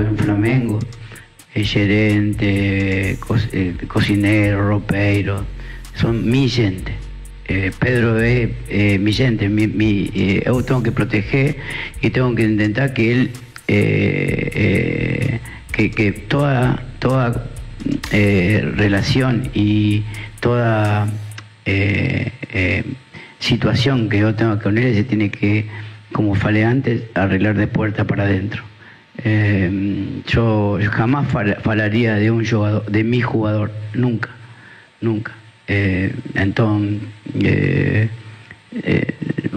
en Flamengo, el gerente, el eh, cocinero, ropeiro, son mi gente. Eh, Pedro es eh, mi gente, yo tengo que proteger y tengo que intentar que él, que, que, toda, toda relación y toda situación que yo tenga con él se tiene que, como fale antes, arreglar de puerta para adentro. Em, yo, jamás hablaría de un jugador, de mi jugador, nunca, nunca. entonces, eh, eh, eh,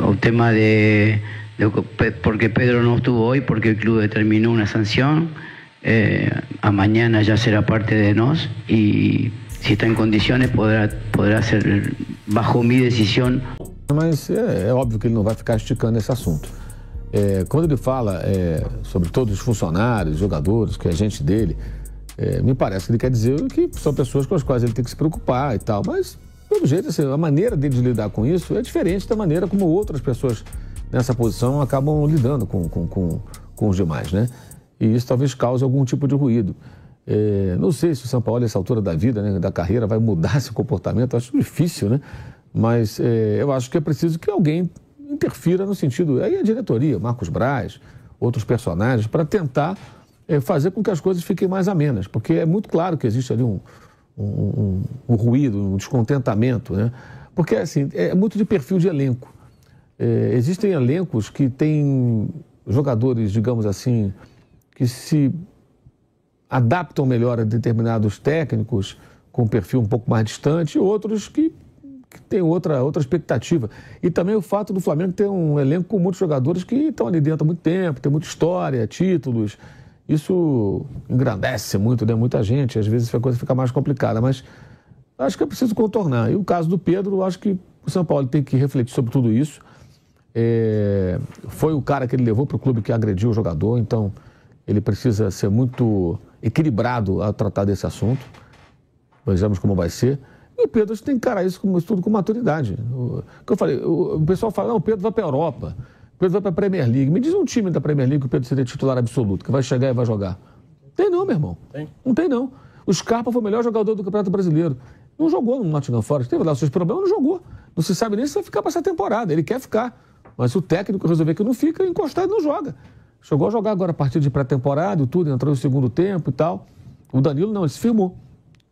el tema de, porque Pedro no estuvo hoy, porque el club determinó una sanción, a mañana ya será parte de nos y si está en condiciones podrá podrá ser bajo mi decisión. Pero es obvio que no va a ficar esticando ese asunto. É, quando ele fala é, sobre todos os funcionários, jogadores, que é gente dele, é, me parece que ele quer dizer que são pessoas com as quais ele tem que se preocupar e tal. Mas, pelo jeito, assim, a maneira dele de lidar com isso é diferente da maneira como outras pessoas nessa posição acabam lidando com, com, com, com os demais, né? E isso talvez cause algum tipo de ruído. É, não sei se o São Paulo, nessa altura da vida, né, da carreira, vai mudar esse comportamento. Acho difícil, né? Mas é, eu acho que é preciso que alguém interfira no sentido. Aí a diretoria, Marcos Braz, outros personagens, para tentar é, fazer com que as coisas fiquem mais amenas, porque é muito claro que existe ali um, um, um, um ruído, um descontentamento, né? Porque, assim, é muito de perfil de elenco. É, existem elencos que têm jogadores, digamos assim, que se adaptam melhor a determinados técnicos com um perfil um pouco mais distante e outros que tem outra, outra expectativa. E também o fato do Flamengo ter um elenco com muitos jogadores que estão ali dentro há muito tempo, tem muita história, títulos. Isso engrandece muito, né? Muita gente. Às vezes a coisa fica mais complicada, mas acho que é preciso contornar. E o caso do Pedro, acho que o São Paulo tem que refletir sobre tudo isso. É... foi o cara que ele levou para o clube que agrediu o jogador, então ele precisa ser muito equilibrado a tratar desse assunto. Vejamos como vai ser. E Pedro acho que tem que encarar isso com, tudo com maturidade. O que eu falei, o, o pessoal fala, não, o Pedro vai para a Europa, o Pedro vai para a Premier League. Me diz um time da Premier League que o Pedro seria titular absoluto, que vai chegar e vai jogar. Tem não, meu irmão. Tem? Não tem não. O Scarpa foi o melhor jogador do Campeonato Brasileiro. Não jogou no Nottingham Forest, teve lá os seus problemas, não jogou. Não se sabe nem se vai ficar para essa temporada, ele quer ficar. Mas se o técnico resolver que não fica, encostar e não joga. Chegou a jogar agora a partir de pré-temporada e tudo, entrou no segundo tempo e tal. O Danilo não, ele se firmou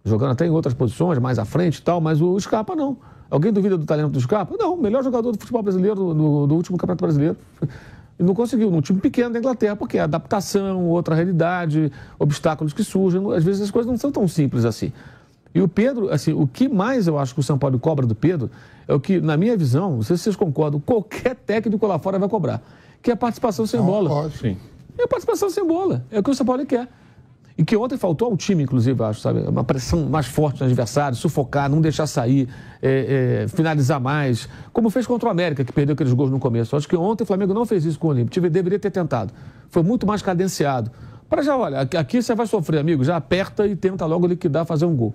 jogando até em outras posições, mais à frente e tal, mas o Scarpa não. Alguém duvida do talento do Scarpa? Não, o melhor jogador do futebol brasileiro, do, do, do último Campeonato Brasileiro. E não conseguiu, num time pequeno da Inglaterra, porque é adaptação, outra realidade, obstáculos que surgem, às vezes as coisas não são tão simples assim. E o Pedro, assim, o que mais eu acho que o São Paulo cobra do Pedro é o que, na minha visão, não sei se vocês concordam, qualquer técnico lá fora vai cobrar, que é a participação sem bola. É a participação sem bola, é o que o São Paulo quer. E que ontem faltou ao time, inclusive, acho, sabe? Uma pressão mais forte no adversário, sufocar, não deixar sair, é, é, finalizar mais. Como fez contra o América, que perdeu aqueles gols no começo. Acho que ontem o Flamengo não fez isso com o Olímpico. Tive, deveria ter tentado. Foi muito mais cadenciado. Para já, olha, aqui você vai sofrer, amigo. Já aperta e tenta logo liquidar, fazer um gol.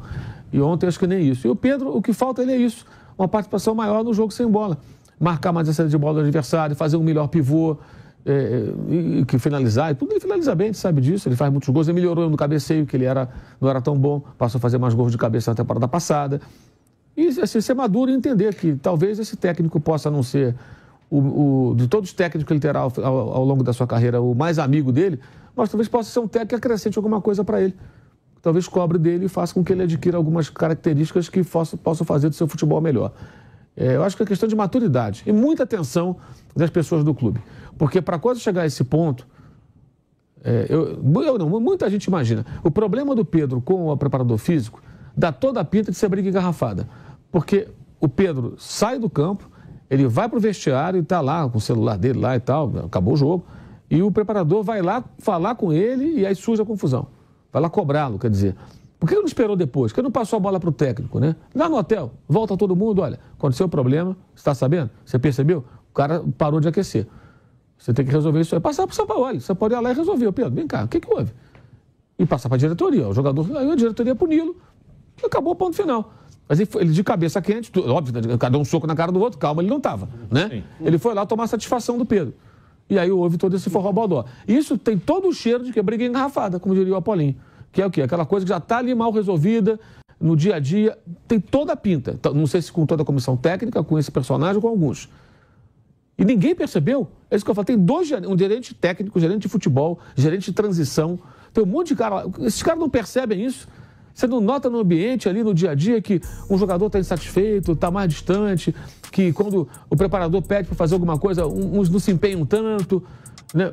E ontem acho que nem isso. E o Pedro, o que falta ele é isso. Uma participação maior no jogo sem bola. Marcar mais a saída de bola do adversário, fazer um melhor pivô é, é que finalizar, e tudo ele finaliza bem, a gente sabe disso, ele faz muitos gols, ele melhorou no cabeceio, que ele era, não era tão bom, passou a fazer mais gols de cabeça na temporada passada. E assim, ser é maduro e entender que talvez esse técnico possa não ser, o, o de todos os técnicos que ele terá ao, ao, longo da sua carreira, o mais amigo dele, mas talvez possa ser um técnico que acrescente alguma coisa para ele. Talvez cobre dele e faça com que ele adquira algumas características que possa, possam fazer do seu futebol melhor. É, eu acho que é questão de maturidade e muita atenção das pessoas do clube. Porque para quando chegar a esse ponto, é, eu, eu, não, muita gente imagina. O problema do Pedro com o preparador físico dá toda a pinta de ser briga engarrafada. Porque o Pedro sai do campo, ele vai para o vestiário e está lá com o celular dele lá e tal, acabou o jogo. E o preparador vai lá falar com ele e aí surge a confusão. Vai lá cobrá-lo, quer dizer. Por que não esperou depois? Por que não passou a bola para o técnico, né? Lá no hotel, volta todo mundo, olha, aconteceu o problema, você está sabendo? Você percebeu? O cara parou de aquecer. Você tem que resolver isso aí. Passar para o São Paulo, olha, você pode ir lá e resolver. Pedro, vem cá, o que, que houve? E passar para a diretoria. O jogador aí a diretoria puni-lo. Acabou o ponto final. Mas ele, ele de cabeça quente, óbvio, né, cada um soco na cara do outro, calma, ele não estava, né? Sim. Ele foi lá tomar satisfação do Pedro. E aí houve todo esse forró baldó. Isso tem todo o cheiro de que é briga engarrafada, como diria o Apolinho que é o quê? Aquela coisa que já está ali mal resolvida no dia a dia, tem toda a pinta. Então, não sei se com toda a comissão técnica, com esse personagem ou com alguns. E ninguém percebeu. É isso que eu falo. Tem dois um gerente técnico, gerente de futebol, gerente de transição. Tem um monte de cara. Esses caras não percebem isso. Você não nota no ambiente ali, no dia a dia, que um jogador está insatisfeito, está mais distante, que quando o preparador pede para fazer alguma coisa, uns não se empenham tanto. Né?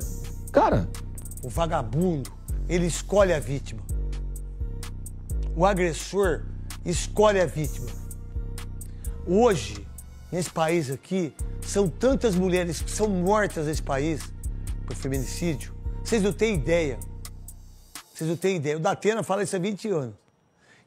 Cara. O vagabundo, ele escolhe a vítima o agressor escolhe a vítima. Hoje, nesse país aqui, são tantas mulheres que são mortas nesse país por feminicídio. Vocês não têm ideia. Vocês não têm ideia. O Datena fala isso há 20 anos.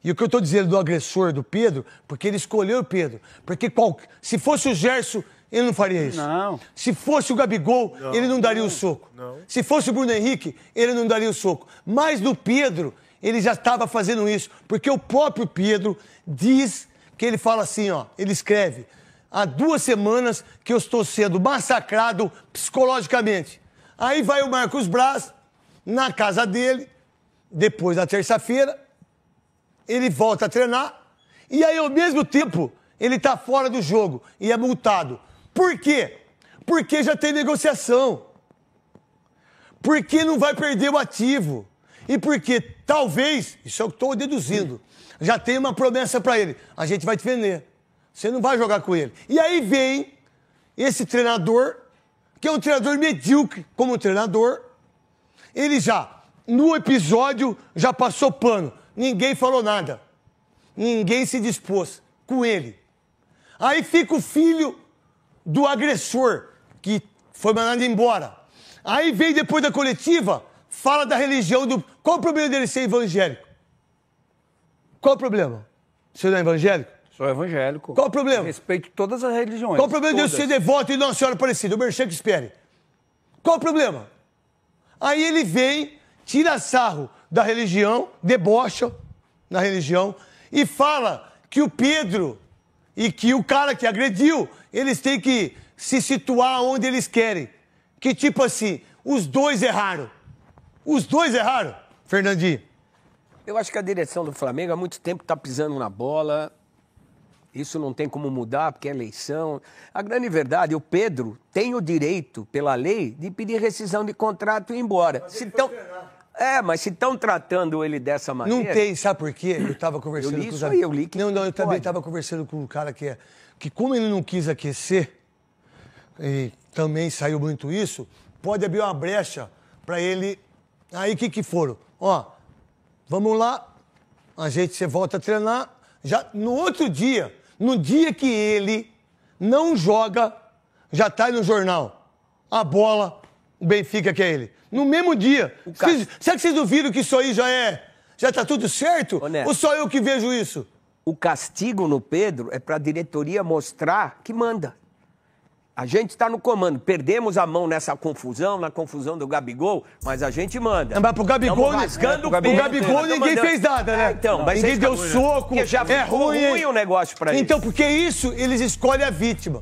E o que eu estou dizendo do agressor, do Pedro, porque ele escolheu o Pedro. Porque qual... se fosse o Gerson, ele não faria isso. Não. Se fosse o Gabigol, não. ele não daria não. o soco. Não. Se fosse o Bruno Henrique, ele não daria o soco. Mas do Pedro, ele já estava fazendo isso, porque o próprio Pedro diz que ele fala assim, ó, ele escreve: "Há duas semanas que eu estou sendo massacrado psicologicamente". Aí vai o Marcos Braz na casa dele, depois da terça-feira, ele volta a treinar e aí ao mesmo tempo ele está fora do jogo e é multado. Por quê? Porque já tem negociação. Porque não vai perder o ativo. E porque talvez, isso é o que estou deduzindo, já tem uma promessa para ele: a gente vai te vender. Você não vai jogar com ele. E aí vem esse treinador, que é um treinador medíocre como treinador. Ele já, no episódio, já passou pano. Ninguém falou nada. Ninguém se dispôs com ele. Aí fica o filho do agressor, que foi mandado embora. Aí vem depois da coletiva fala da religião do. Qual o problema dele ser evangélico? Qual o problema? Você não é evangélico? Sou evangélico. Qual o problema? Respeito todas as religiões. Qual o problema todas. de eu ser devoto e Nossa Senhora Aparecida? O Merchan que espere. Qual o problema? Aí ele vem, tira sarro da religião, debocha na religião e fala que o Pedro e que o cara que agrediu, eles têm que se situar onde eles querem. Que tipo assim, os dois erraram. Os dois erraram, Fernandinho. Eu acho que a direção do Flamengo há muito tempo está pisando na bola. Isso não tem como mudar, porque é eleição. A grande verdade, o Pedro tem o direito, pela lei, de pedir rescisão de contrato e ir embora. se tão... É, mas se estão tratando ele dessa maneira. Não tem, sabe por quê? Eu estava conversando eu li com os... Zé aí, eu li que Não, não, eu também estava conversando com um cara que é. Que como ele não quis aquecer, e também saiu muito isso, pode abrir uma brecha para ele Aí o que, que foram? Ó, vamos lá, a gente você volta a treinar. Já no outro dia, no dia que ele não joga, já está aí no jornal. A bola, o Benfica que é ele. No mesmo dia. será que vocês duvidam que isso aí já é. Já tá tudo certo? Honesto. Ou só eu que vejo isso? O castigo no Pedro é para a diretoria mostrar que manda. A gente está no comando. Perdemos a mão nessa confusão, na confusão do Gabigol, mas a gente manda. Mas pro Gabigol, rasgando é, pro Gabigol, Gabigol ninguém fez nada, né? É, então, mas ninguém deu soco. Já é ruim, ruim o negócio para então, eles. Então, porque isso, eles escolhem a vítima.